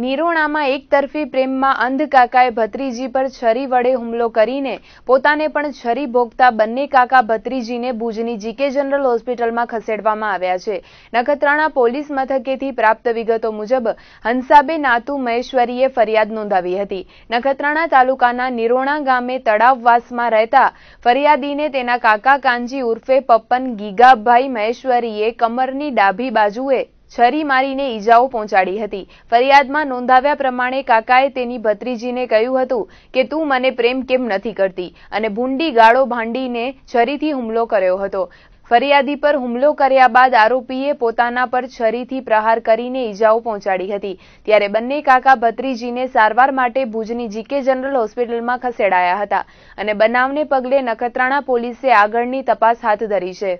નિરોણામાં એકતરફી પ્રેમમાં અંધ કાકાએ ભત્રીજી પર છરી વડે હુમલો કરીને પોતાને પણ છરી ભોગતા બંને કાકા ભત્રીજીને ભુજની જીકે જનરલ હોસ્પિટલમાં ખસેડવામાં આવ્યા છે નખત્રાણા પોલીસ મથકેથી પ્રાપ્ત વિગતો મુજબ હંસાબે નાતુ મહેશ્વરીએ ફરિયાદ નોંધાવી હતી નખત્રાણા તાલુકાના નિરોણા ગામે તળાવવાસમાં રહેતા ફરિયાદીને તેના કાકા કાનજી ઉર્ફે પપ્પન ગીગાભાઈ મહેશ્વરીએ કમરની ડાભી બાજુએ છરી મારીને ઈજાઓ પહોંચાડી હતી ફરિયાદમાં નોંધાવ્યા પ્રમાણે કાકાએ તેની ભત્રીજીને કહ્યું હતું કે તું મને પ્રેમ કેમ નથી કરતી અને ભૂંડી ગાળો ભાંડીને છરીથી હુમલો કર્યો હતો ફરિયાદી પર હુમલો કર્યા બાદ આરોપીએ પોતાના પર છરીથી પ્રહાર કરીને ઈજાઓ પહોંચાડી હતી ત્યારે બંને કાકા ભત્રીજીને સારવાર માટે ભુજની જીકે જનરલ હોસ્પિટલમાં ખસેડાયા હતા અને બનાવને પગલે નખત્રાણા પોલીસે આગળની તપાસ હાથ ધરી છે